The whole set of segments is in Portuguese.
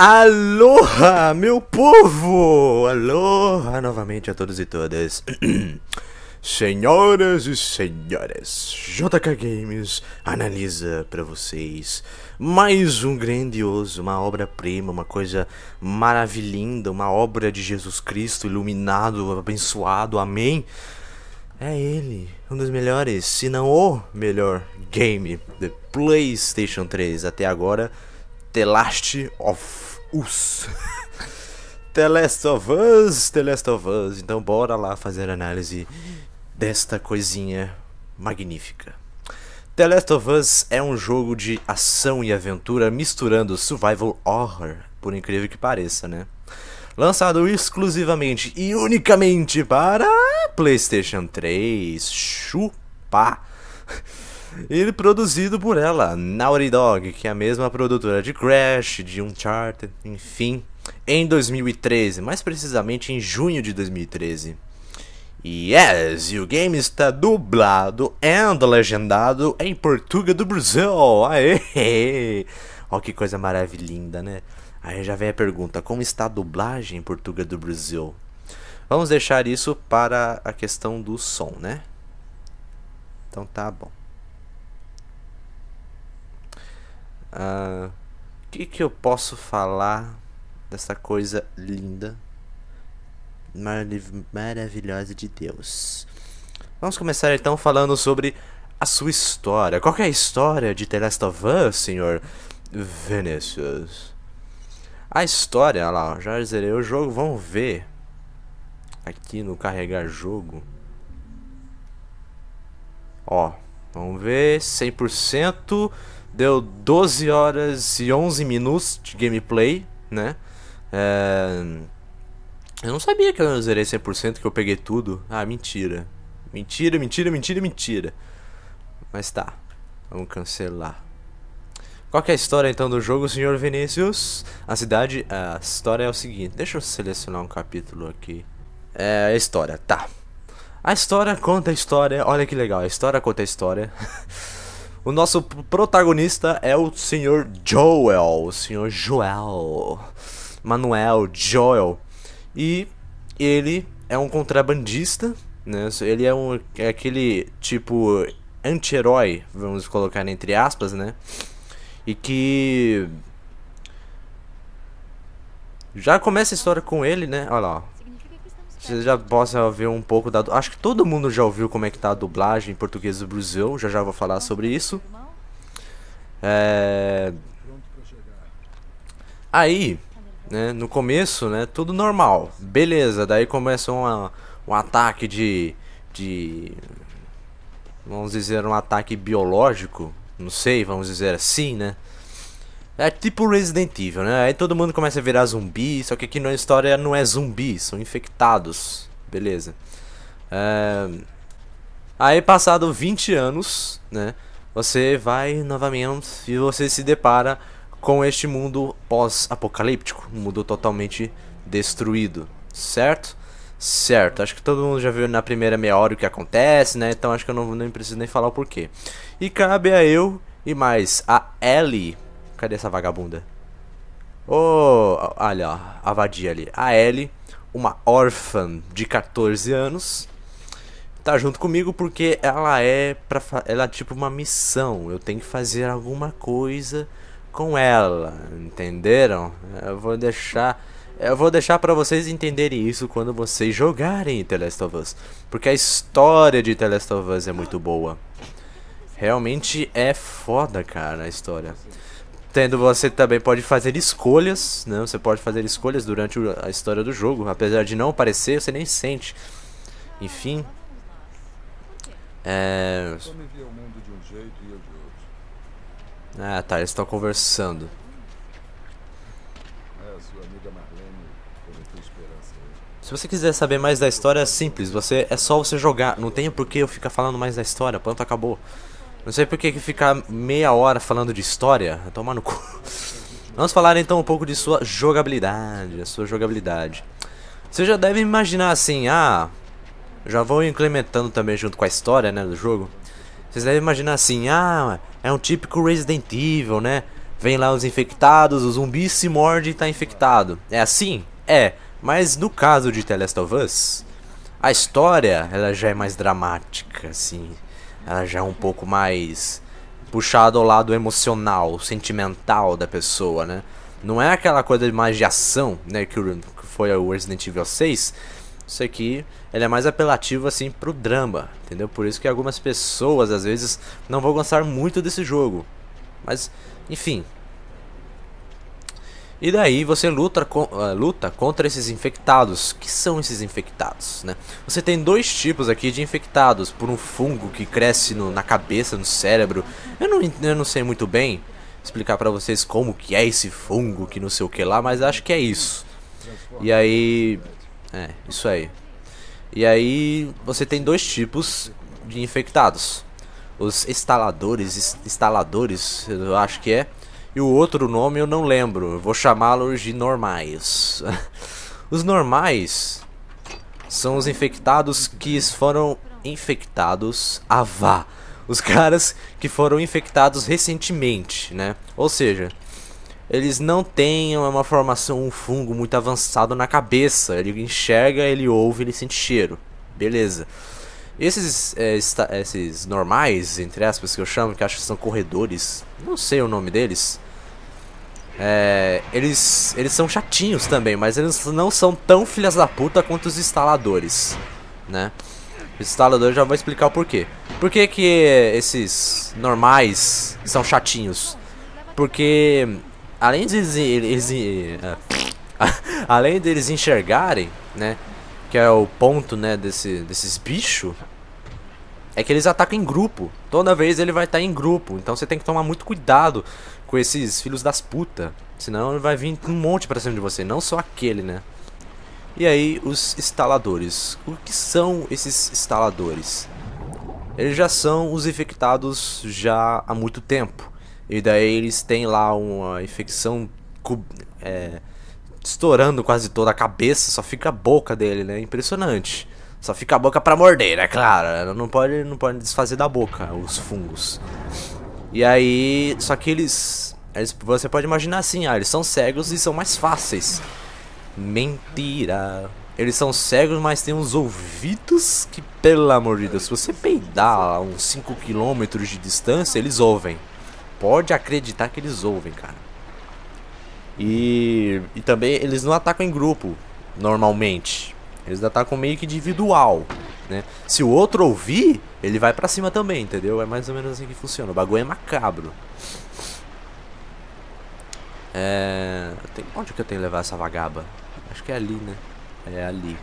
Aloha, meu povo! Aloha novamente a todos e todas. Senhoras e senhores, JK Games analisa para vocês mais um grandioso, uma obra-prima, uma coisa maravilhinda, uma obra de Jesus Cristo iluminado, abençoado, amém? É ele, um dos melhores, se não o melhor game de PlayStation 3 até agora. The Last of Us. The Last of Us, The Last of Us. Então bora lá fazer análise desta coisinha magnífica. The Last of Us é um jogo de ação e aventura misturando survival horror, por incrível que pareça, né? Lançado exclusivamente e unicamente para PlayStation 3. Chupa! E produzido por ela, Naughty Dog, que é a mesma produtora de Crash, de Uncharted, enfim, em 2013, mais precisamente em junho de 2013. Yes, e o game está dublado e legendado em Portugal do Brasil. Aê! Olha que coisa maravilhosa, né? Aí já vem a pergunta: como está a dublagem em Portugal do Brasil? Vamos deixar isso para a questão do som, né? Então tá bom. O uh, ah, que, que eu posso falar dessa coisa linda, maravilhosa de Deus? Vamos começar então falando sobre a sua história. Qual é a história de The Last of Us, senhor Vinicius? A história, olha lá, já zerei o jogo, vamos ver. Aqui no carregar jogo. Ó, vamos ver, 100%. Deu 12 horas e 11 minutos de gameplay, né? É... Eu não sabia que eu zerei 100%, que eu peguei tudo. Ah, mentira. Mentira, mentira, mentira, mentira. Mas tá. Vamos cancelar. Qual é a história então do jogo, senhor Vinícius? A cidade. A história é o seguinte. Deixa eu selecionar um capítulo aqui. É a história, tá. A história conta a história. Olha que legal. A história conta a história. O nosso protagonista é o senhor Joel, o senhor Joel, Manuel Joel, e ele é um contrabandista, né? Ele é um é aquele tipo anti-herói, vamos colocar entre aspas, né? E que já começa a história com ele, né? Olha lá, você já possa ver um pouco da. Acho que todo mundo já ouviu como é que tá a dublagem em português do Brasil, já já vou falar sobre isso. É... Aí, né, no começo, né, tudo normal, beleza. Daí começa uma, um ataque de, de. Vamos dizer, um ataque biológico, não sei, vamos dizer assim, né? É tipo Resident Evil, né? Aí todo mundo começa a virar zumbi, só que aqui na história não é zumbi, são infectados. Beleza. É... Aí passado 20 anos, né? Você vai novamente e você se depara com este mundo pós-apocalíptico, um mundo totalmente destruído, certo? Certo, acho que todo mundo já viu na primeira meia hora o que acontece, né? Então acho que eu não, nem preciso nem falar o porquê. E cabe a eu e mais a Ellie Cadê essa vagabunda? Oh, olha, ó, a vadia ali. A Ellie, uma órfã de 14 anos, tá junto comigo porque ela é para ela é tipo uma missão. Eu tenho que fazer alguma coisa com ela, entenderam? Eu vou deixar eu vou deixar para vocês entenderem isso quando vocês jogarem The Last of Us, porque a história de The Last of Us é muito boa. Realmente é foda, cara, a história. Nintendo você também pode fazer escolhas, né? Você pode fazer escolhas durante a história do jogo, apesar de não aparecer, você nem sente. Enfim. É... Ah, tá, eles estão conversando. É, né? Se você quiser saber mais da história, é simples. Você é só você jogar. Não tem por que eu ficar falando mais da história. Pronto, acabou. Não sei por que ficar meia hora falando de história. É tomar no cu. Vamos falar então um pouco de sua jogabilidade. A sua jogabilidade. Você já deve imaginar assim, ah. Já vou implementando também junto com a história, né, do jogo. Vocês devem imaginar assim, ah, é um típico Resident Evil, né? Vem lá os infectados, o zumbi se morde e tá infectado. É assim? É. Mas no caso de The Last of Us, a história ela já é mais dramática, assim ela já é um pouco mais puxada ao lado emocional, sentimental da pessoa, né? Não é aquela coisa de mais de ação, né, que foi o Resident Evil 6. Isso aqui, ele é mais apelativo assim pro drama, entendeu? Por isso que algumas pessoas às vezes não vão gostar muito desse jogo. Mas, enfim, e daí você luta, eh, luta contra esses infectados. Que são esses infectados, né? Você tem dois tipos aqui de infectados. Por um fungo que cresce no, na cabeça, no cérebro. Eu não, eu não sei muito bem explicar para vocês como que é esse fungo, que não sei o que lá, mas acho que é isso. E aí... É, isso aí. E aí você tem dois tipos de infectados. Os instaladores, instaladores, eu acho que é e o outro nome eu não lembro. vou chamá-los de normais. os normais são os infectados que foram infectados a vá. Os caras que foram infectados recentemente, né? Ou seja, eles não têm uma formação, um fungo muito avançado na cabeça. Ele enxerga, ele ouve, ele sente cheiro. Beleza. Esses, é, esta, esses normais, entre aspas, que eu chamo, que acho que são corredores, não sei o nome deles, é, eles, eles são chatinhos também, mas eles não são tão filhas da puta quanto os instaladores, né? Os instaladores já vou explicar o porquê. Por que, que esses normais são chatinhos? Porque além deles, eles, além deles enxergarem, né, que é o ponto, né, desse, desses bichos, é que eles atacam em grupo. Toda vez ele vai estar tá em grupo, então você tem que tomar muito cuidado com esses filhos das puta. Senão vai vir um monte pra cima de você, não só aquele, né? E aí, os instaladores. O que são esses instaladores? Eles já são os infectados já há muito tempo. E daí eles têm lá uma infecção é, estourando quase toda a cabeça, só fica a boca dele, né? Impressionante. Só fica a boca pra morder, né? Claro, né? não pode, não pode desfazer da boca os fungos. E aí, só que eles, eles você pode imaginar assim, ah, eles são cegos e são mais fáceis. Mentira. Eles são cegos, mas têm uns ouvidos que, pelo amor de Deus, se você peidar a uns 5 km de distância, eles ouvem. Pode acreditar que eles ouvem, cara. E, e também eles não atacam em grupo, normalmente. Eles atacam meio que individual né? Se o outro ouvir, ele vai para cima também, entendeu? É mais ou menos assim que funciona. O bagulho é macabro. É... Tem... Onde que eu tenho que levar essa vagaba? Acho que é ali, né? É ali.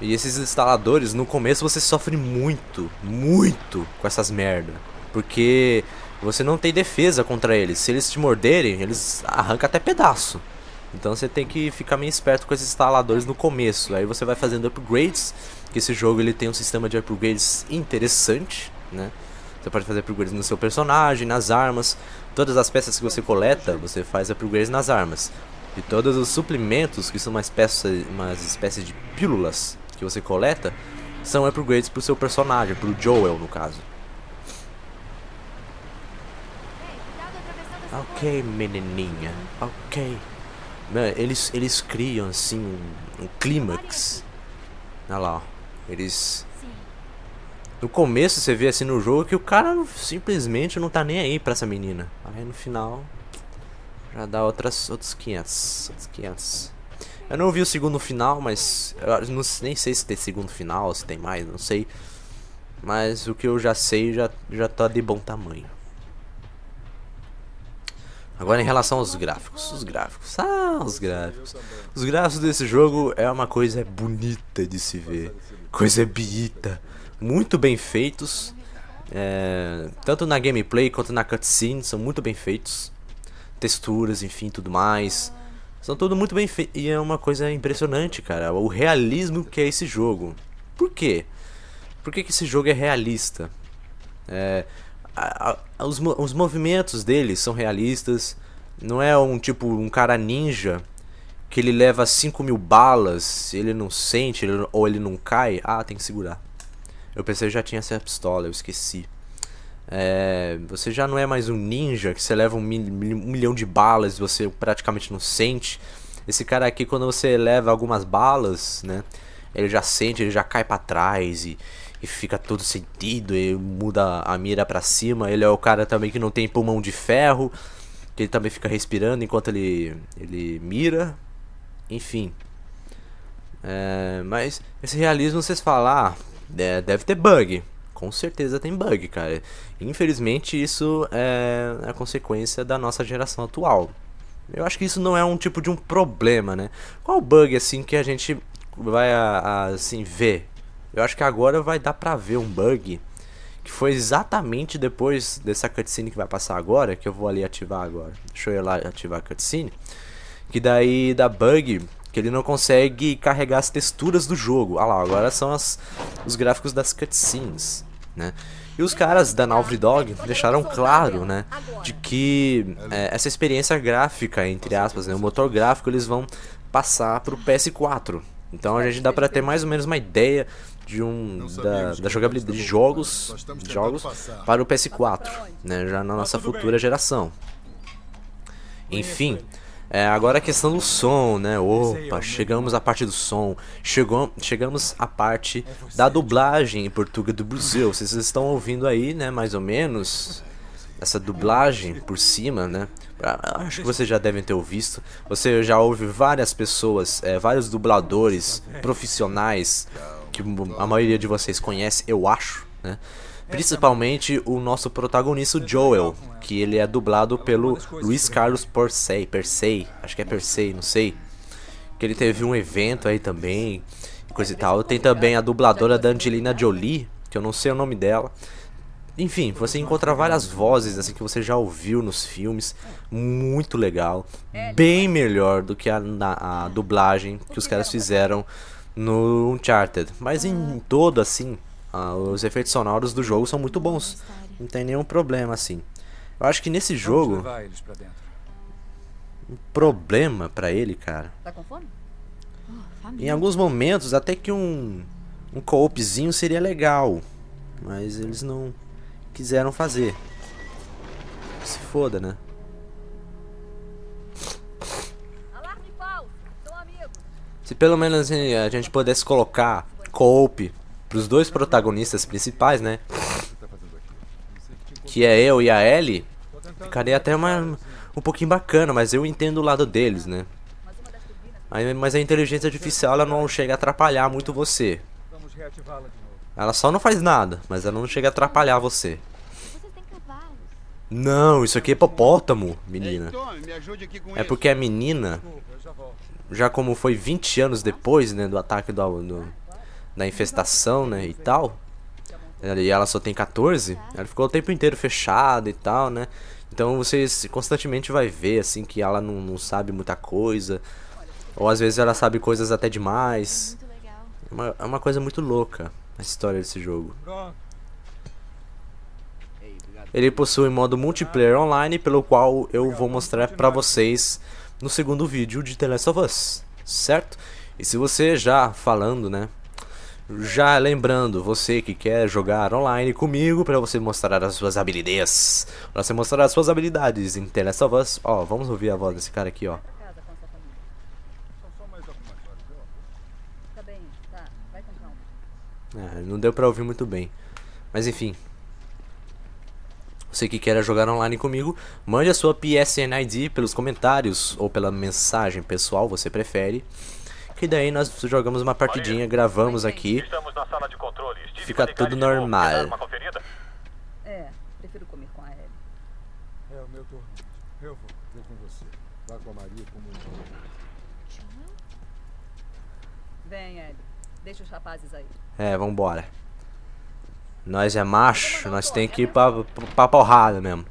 E esses instaladores, no começo você sofre muito, muito com essas merda. Porque você não tem defesa contra eles. Se eles te morderem, eles arrancam até pedaço. Então você tem que ficar meio esperto com esses instaladores no começo. Aí você vai fazendo upgrades, que esse jogo ele tem um sistema de upgrades interessante, né? Você pode fazer upgrades no seu personagem, nas armas. Todas as peças que você coleta, você faz upgrades nas armas. E todos os suplementos, que são umas espécies, umas espécies de pílulas que você coleta, são upgrades pro seu personagem, pro Joel no caso. Ok, menininha. Ok. Né, eles, eles criam assim um, um clímax. Olha lá, ó. Eles. No começo você vê assim no jogo que o cara simplesmente não tá nem aí pra essa menina. Aí no final. Já dá outras, outros 500. Outros 500. Eu não vi o segundo final, mas. Eu não, nem sei se tem segundo final, se tem mais, não sei. Mas o que eu já sei já, já tá de bom tamanho. Agora em relação aos gráficos, os gráficos, ah, os gráficos. Os gráficos desse jogo é uma coisa bonita de se ver, coisa bonita, muito bem feitos, é, tanto na gameplay quanto na cutscene são muito bem feitos, texturas, enfim, tudo mais, são tudo muito bem feitos. e é uma coisa impressionante, cara, o realismo que é esse jogo. Por quê? Por que, que esse jogo é realista? É, a, os, os movimentos dele são realistas. Não é um tipo um cara ninja que ele leva 5 mil balas, ele não sente ele, ou ele não cai. Ah, tem que segurar. Eu pensei que já tinha essa pistola, eu esqueci. É, você já não é mais um ninja que você leva um, mil, um milhão de balas e você praticamente não sente. Esse cara aqui, quando você leva algumas balas, né? Ele já sente, ele já cai para trás e, e fica todo sentido, e muda a mira para cima. Ele é o cara também que não tem pulmão de ferro, que ele também fica respirando enquanto ele, ele mira. Enfim. É, mas esse realismo, vocês falam, ah, é, deve ter bug. Com certeza tem bug, cara. Infelizmente, isso é a consequência da nossa geração atual. Eu acho que isso não é um tipo de um problema, né? Qual bug, assim, que a gente vai, assim, ver eu acho que agora vai dar pra ver um bug que foi exatamente depois dessa cutscene que vai passar agora, que eu vou ali ativar agora. Deixa eu ir lá ativar a cutscene. Que daí dá bug que ele não consegue carregar as texturas do jogo. Ah lá, agora são as, os gráficos das cutscenes, né? E os caras da Naughty Dog deixaram claro, né, de que é, essa experiência gráfica, entre aspas, né, o motor gráfico, eles vão passar pro PS4. Então a gente dá para ter mais ou menos uma ideia de um da, da é jogabilidade de jogos, jogos para o PS4, né, já na ah, nossa futura geração. Enfim, é, agora a questão do som, né? É opa, chegamos à parte do som, chegou, chegamos à parte é da dublagem em português do Brasil. Vocês estão ouvindo aí, né? Mais ou menos essa dublagem por cima, né? Ah, acho que vocês já devem ter visto. Você já ouve várias pessoas, é, vários dubladores profissionais que a maioria de vocês conhece, eu acho, né? É, Principalmente o nosso protagonista Joel, que ele é dublado é pelo Luiz Carlos Persei, Persei, acho que é Persei, não sei. Que ele teve um evento aí também, coisa e tal. Tem também a dubladora da Angelina Jolie, que eu não sei o nome dela. Enfim, você encontra várias vozes assim que você já ouviu nos filmes, muito legal, é, bem melhor do que a, a dublagem que os caras fizeram no Uncharted. Mas em ah. todo, assim, os efeitos sonoros do jogo são muito bons. Não tem nenhum problema, assim. Eu acho que nesse jogo. Um problema para ele, cara. Tá com fome? Oh, em alguns momentos, até que um, um co-opzinho seria legal. Mas eles não quiseram fazer. Se foda, né? Se pelo menos eh, a gente pudesse colocar coop pros dois protagonistas principais, né? Que é eu e a Ellie, ficaria até uma, um pouquinho bacana, mas eu entendo o lado deles, né? mas a inteligência artificial ela não chega a atrapalhar muito você. Ela só não faz nada, mas ela não chega a atrapalhar você. Não, isso aqui é hipopótamo, menina. É porque a é menina, já como foi 20 anos depois, né, do ataque do, do da infestação, né, e tal, e ela só tem 14, ela ficou o tempo inteiro fechada e tal, né, então você constantemente vai ver, assim, que ela não, não sabe muita coisa, ou às vezes ela sabe coisas até demais, é uma, é uma coisa muito louca a história desse jogo. Ele possui modo multiplayer online, pelo qual eu vou mostrar pra vocês no segundo vídeo de The Last of Us, certo? E se você já falando, né? Já lembrando, você que quer jogar online comigo para você mostrar as suas habilidades, para você mostrar as suas habilidades em The Last of Us. Ó, vamos ouvir a voz desse cara aqui, ó. Tá tá. É, não deu pra ouvir muito bem. Mas enfim, você que queira jogar online comigo, mande a sua PSN ID pelos comentários ou pela mensagem pessoal, você prefere. Que daí nós jogamos uma partidinha, gravamos aqui. Fica tudo normal. É, prefiro comer com a É o meu turno. Eu vou, vou com você. Vá com a Maria como um Vem, Deixa os rapazes aí. É, vambora. Nós é macho, nós tem que ir pra, pra porrada mesmo.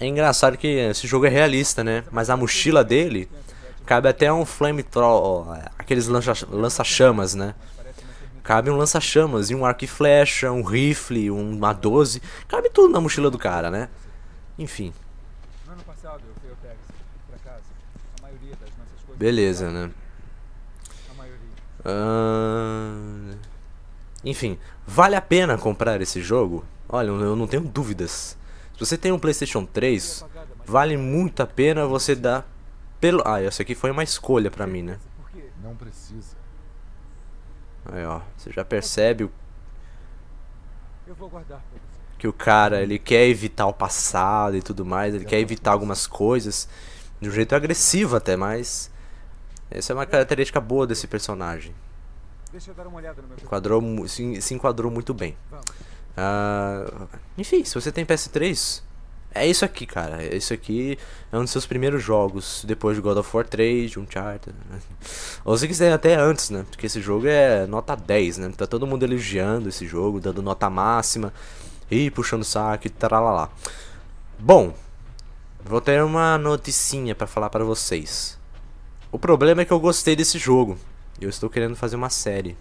É engraçado que esse jogo é realista, né? Mas a mochila dele cabe até um flame troll, aqueles lança-chamas, né? Cabe um lança-chamas e um arco e flecha, um rifle, uma 12. Cabe tudo na mochila do cara, né? Enfim. Beleza, né? né? Ah... Enfim, vale a pena comprar esse jogo? Olha, eu não tenho dúvidas. Se você tem um PlayStation 3, vale muito a pena você dar pelo. Ah, essa aqui foi uma escolha pra mim, né? Não precisa. Aí, ó, você já percebe o... que o cara ele quer evitar o passado e tudo mais, ele quer evitar algumas coisas de um jeito agressivo até mas Essa é uma característica boa desse personagem. Deixa eu dar uma olhada no meu enquadrou, se, se enquadrou muito bem. Uh, enfim, se você tem PS3, é isso aqui, cara. isso aqui é um dos seus primeiros jogos, depois de God of War 3, de Uncharted. Né? Ou se quiser até antes, né? Porque esse jogo é nota 10, né? Tá todo mundo elogiando esse jogo, dando nota máxima, e puxando saco e tralalá. Bom, vou ter uma noticinha para falar para vocês. O problema é que eu gostei desse jogo. Eu estou querendo fazer uma série.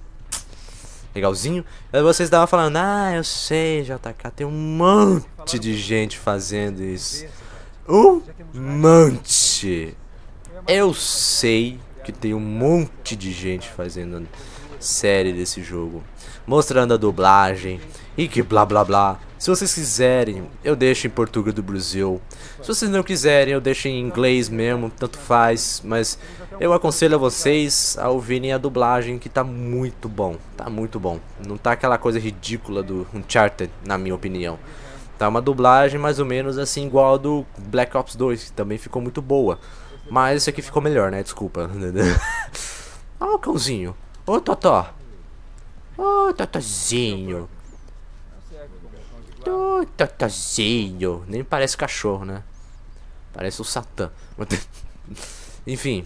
Legalzinho? Aí vocês estavam falando, ah, eu sei, JK, tem um monte de gente fazendo isso. Um monte! Eu sei que tem um monte de gente fazendo série desse jogo, mostrando a dublagem e que blá blá blá. Se vocês quiserem, eu deixo em português do Brasil. Se vocês não quiserem, eu deixo em inglês mesmo, tanto faz, mas eu aconselho a vocês a ouvirem a dublagem que tá muito bom, tá muito bom. Não tá aquela coisa ridícula do Uncharted, na minha opinião. Tá uma dublagem mais ou menos assim igual a do Black Ops 2, que também ficou muito boa. Mas esse aqui ficou melhor, né? Desculpa. Olha ah, o cãozinho. Ô, Totó. Ô, Totozinho. Ô, Totozinho. Nem parece cachorro, né? Parece o Satã. Enfim,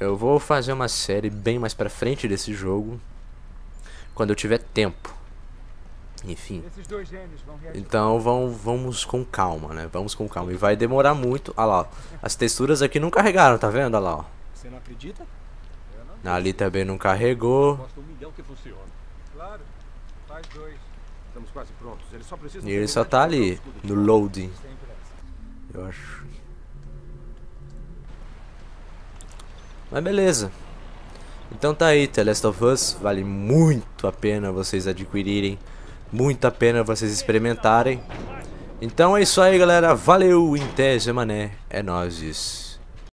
eu vou fazer uma série bem mais pra frente desse jogo. Quando eu tiver tempo. Enfim. Então vão, vamos com calma, né? Vamos com calma. E vai demorar muito. Olha lá, As texturas aqui não carregaram, tá vendo? Olha lá, ó. Você não acredita? Ali também não carregou. E ele só tá ali, no loading. Eu acho. Mas beleza. Então tá aí, The Last of Us. Vale muito a pena vocês adquirirem. Muito a pena vocês experimentarem. Então é isso aí, galera. Valeu, Inté, Mané. É nóis.